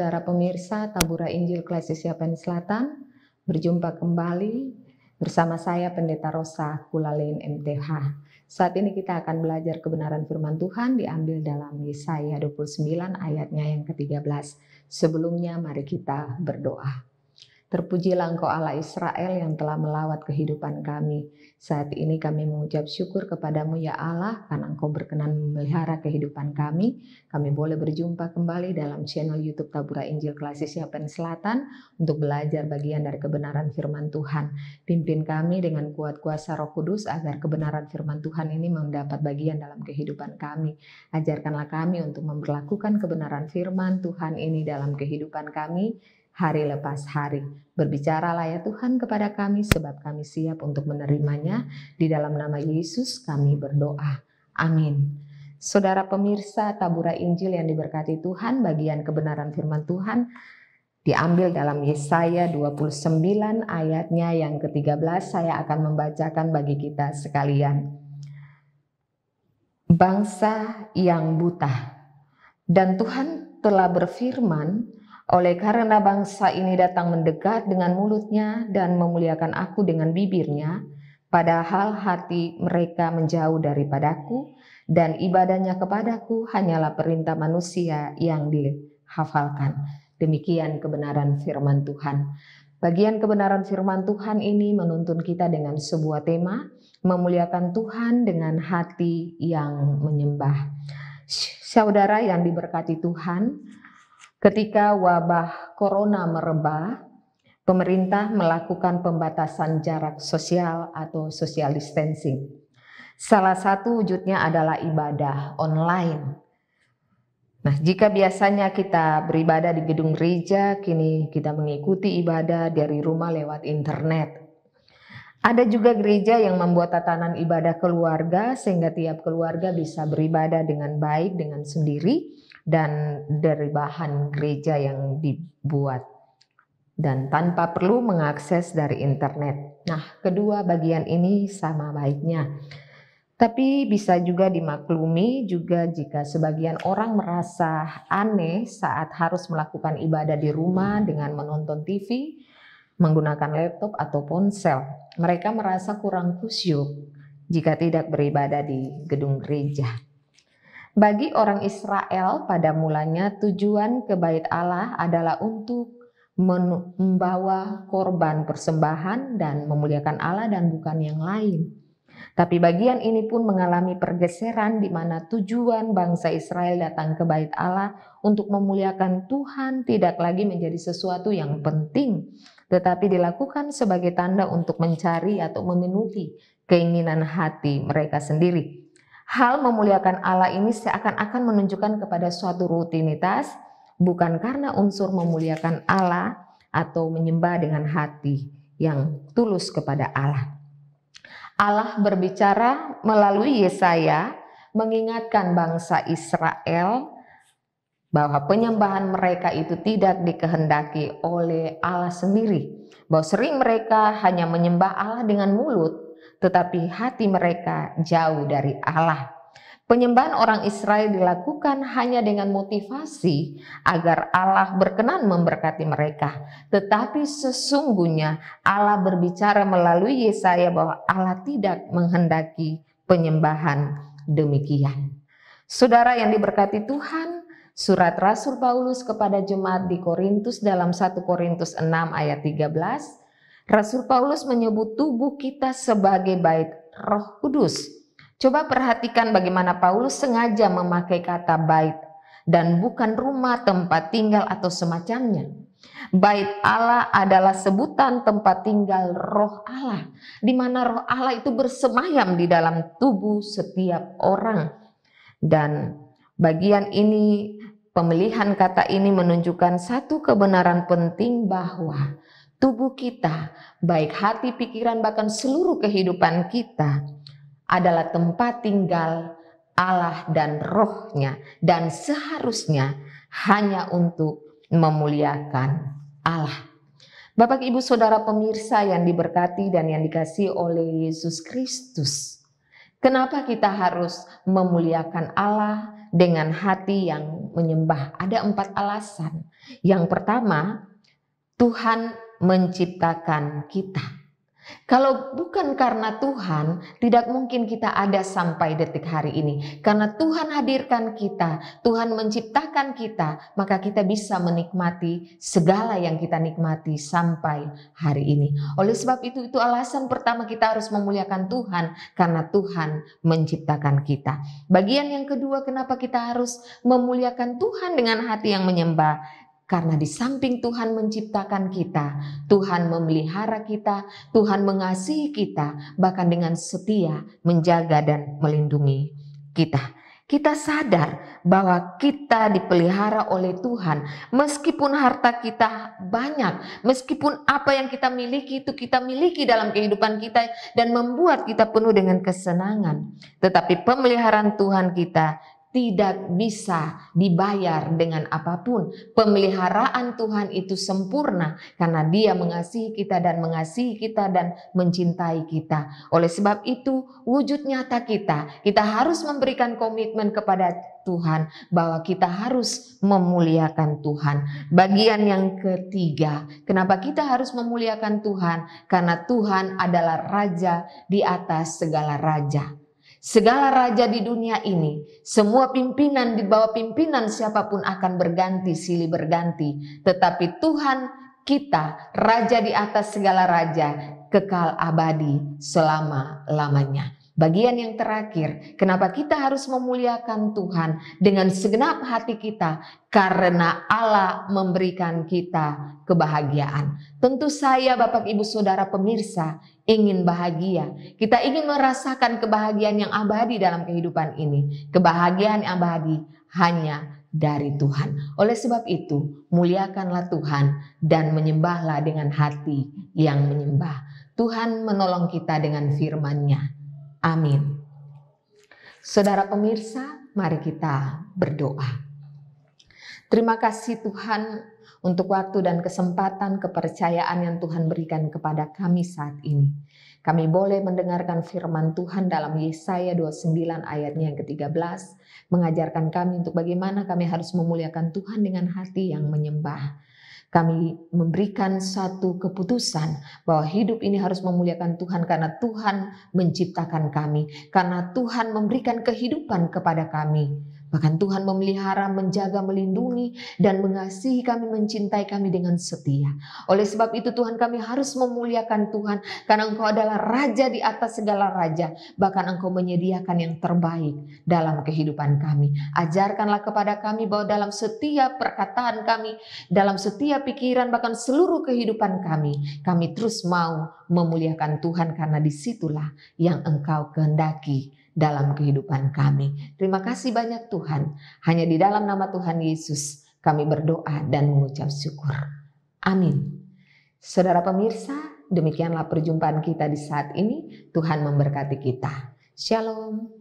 saudara pemirsa Tabura Injil Klasis Yapen Selatan. Berjumpa kembali bersama saya Pendeta Rosa Kulalin MTH. Saat ini kita akan belajar kebenaran firman Tuhan diambil dalam Yesaya 29 ayatnya yang ke-13. Sebelumnya mari kita berdoa. Terpujilah engkau Allah Israel yang telah melawat kehidupan kami. Saat ini kami mengucap syukur kepadamu ya Allah karena engkau berkenan memelihara kehidupan kami. Kami boleh berjumpa kembali dalam channel Youtube Tabura Injil Klasis Yapen Selatan untuk belajar bagian dari kebenaran firman Tuhan. Pimpin kami dengan kuat kuasa roh kudus agar kebenaran firman Tuhan ini mendapat bagian dalam kehidupan kami. Ajarkanlah kami untuk memperlakukan kebenaran firman Tuhan ini dalam kehidupan kami hari lepas hari. Berbicaralah ya Tuhan kepada kami sebab kami siap untuk menerimanya. Di dalam nama Yesus kami berdoa. Amin. Saudara pemirsa Tabura Injil yang diberkati Tuhan, bagian kebenaran firman Tuhan diambil dalam Yesaya 29 ayatnya yang ke-13 saya akan membacakan bagi kita sekalian. Bangsa yang buta dan Tuhan telah berfirman, oleh karena bangsa ini datang mendekat dengan mulutnya dan memuliakan aku dengan bibirnya, padahal hati mereka menjauh daripadaku dan ibadahnya kepadaku hanyalah perintah manusia yang dihafalkan. Demikian kebenaran firman Tuhan. Bagian kebenaran firman Tuhan ini menuntun kita dengan sebuah tema memuliakan Tuhan dengan hati yang menyembah. Saudara yang diberkati Tuhan, Ketika wabah corona merebak, pemerintah melakukan pembatasan jarak sosial atau social distancing. Salah satu wujudnya adalah ibadah online. Nah, jika biasanya kita beribadah di gedung gereja, kini kita mengikuti ibadah dari rumah lewat internet. Ada juga gereja yang membuat tatanan ibadah keluarga sehingga tiap keluarga bisa beribadah dengan baik dengan sendiri dan dari bahan gereja yang dibuat dan tanpa perlu mengakses dari internet. Nah, kedua bagian ini sama baiknya. Tapi bisa juga dimaklumi juga jika sebagian orang merasa aneh saat harus melakukan ibadah di rumah dengan menonton TV, menggunakan laptop atau ponsel. Mereka merasa kurang khusyuk jika tidak beribadah di gedung gereja. Bagi orang Israel pada mulanya tujuan ke bait Allah adalah untuk membawa korban persembahan dan memuliakan Allah dan bukan yang lain. Tapi bagian ini pun mengalami pergeseran di mana tujuan bangsa Israel datang ke bait Allah untuk memuliakan Tuhan tidak lagi menjadi sesuatu yang penting, tetapi dilakukan sebagai tanda untuk mencari atau memenuhi keinginan hati mereka sendiri. Hal memuliakan Allah ini seakan-akan menunjukkan kepada suatu rutinitas, bukan karena unsur memuliakan Allah atau menyembah dengan hati yang tulus kepada Allah. Allah berbicara melalui Yesaya mengingatkan bangsa Israel bahwa penyembahan mereka itu tidak dikehendaki oleh Allah sendiri. Bahwa sering mereka hanya menyembah Allah dengan mulut tetapi hati mereka jauh dari Allah. Penyembahan orang Israel dilakukan hanya dengan motivasi agar Allah berkenan memberkati mereka. Tetapi sesungguhnya Allah berbicara melalui Yesaya bahwa Allah tidak menghendaki penyembahan demikian. Saudara yang diberkati Tuhan, surat Rasul Paulus kepada jemaat di Korintus dalam 1 Korintus 6 ayat 13 Rasul Paulus menyebut tubuh kita sebagai bait Roh Kudus. Coba perhatikan bagaimana Paulus sengaja memakai kata bait dan bukan rumah tempat tinggal atau semacamnya. Bait Allah adalah sebutan tempat tinggal roh Allah, di mana roh Allah itu bersemayam di dalam tubuh setiap orang. Dan bagian ini, pemilihan kata ini menunjukkan satu kebenaran penting bahwa tubuh kita, baik hati, pikiran, bahkan seluruh kehidupan kita adalah tempat tinggal Allah dan rohnya dan seharusnya hanya untuk memuliakan Allah. Bapak ibu saudara pemirsa yang diberkati dan yang dikasih oleh Yesus Kristus. Kenapa kita harus memuliakan Allah dengan hati yang menyembah? Ada empat alasan. Yang pertama, Tuhan menciptakan kita. Kalau bukan karena Tuhan, tidak mungkin kita ada sampai detik hari ini. Karena Tuhan hadirkan kita, Tuhan menciptakan kita, maka kita bisa menikmati segala yang kita nikmati sampai hari ini. Oleh sebab itu, itu alasan pertama kita harus memuliakan Tuhan, karena Tuhan menciptakan kita. Bagian yang kedua, kenapa kita harus memuliakan Tuhan dengan hati yang menyembah? Karena di samping Tuhan menciptakan kita, Tuhan memelihara kita, Tuhan mengasihi kita, bahkan dengan setia menjaga dan melindungi kita. Kita sadar bahwa kita dipelihara oleh Tuhan, meskipun harta kita banyak, meskipun apa yang kita miliki itu kita miliki dalam kehidupan kita, dan membuat kita penuh dengan kesenangan. Tetapi pemeliharaan Tuhan kita tidak bisa dibayar dengan apapun. Pemeliharaan Tuhan itu sempurna karena Dia mengasihi kita dan mengasihi kita dan mencintai kita. Oleh sebab itu, wujud nyata kita, kita harus memberikan komitmen kepada Tuhan bahwa kita harus memuliakan Tuhan. Bagian yang ketiga, kenapa kita harus memuliakan Tuhan? Karena Tuhan adalah raja di atas segala raja. Segala raja di dunia ini, semua pimpinan di bawah pimpinan siapapun akan berganti, silih berganti. Tetapi Tuhan kita, Raja di atas segala raja, kekal abadi selama-lamanya. Bagian yang terakhir, kenapa kita harus memuliakan Tuhan dengan segenap hati kita? Karena Allah memberikan kita kebahagiaan. Tentu saya Bapak Ibu Saudara pemirsa ingin bahagia. Kita ingin merasakan kebahagiaan yang abadi dalam kehidupan ini. Kebahagiaan yang abadi hanya dari Tuhan. Oleh sebab itu, muliakanlah Tuhan dan menyembahlah dengan hati yang menyembah. Tuhan menolong kita dengan firman-Nya. Amin. Saudara pemirsa, mari kita berdoa. Terima kasih Tuhan untuk waktu dan kesempatan kepercayaan yang Tuhan berikan kepada kami saat ini. Kami boleh mendengarkan firman Tuhan dalam Yesaya 29 ayatnya yang ke-13, mengajarkan kami untuk bagaimana kami harus memuliakan Tuhan dengan hati yang menyembah. Kami memberikan satu keputusan bahwa hidup ini harus memuliakan Tuhan karena Tuhan menciptakan kami, karena Tuhan memberikan kehidupan kepada kami Bahkan Tuhan memelihara, menjaga, melindungi, dan mengasihi kami, mencintai kami dengan setia. Oleh sebab itu Tuhan kami harus memuliakan Tuhan karena Engkau adalah Raja di atas segala Raja. Bahkan Engkau menyediakan yang terbaik dalam kehidupan kami. Ajarkanlah kepada kami bahwa dalam setiap perkataan kami, dalam setiap pikiran, bahkan seluruh kehidupan kami, kami terus mau memuliakan Tuhan karena disitulah yang Engkau kehendaki dalam kehidupan kami. Terima kasih banyak Tuhan. Hanya di dalam nama Tuhan Yesus kami berdoa dan mengucap syukur. Amin. Saudara pemirsa, demikianlah perjumpaan kita di saat ini. Tuhan memberkati kita. Shalom.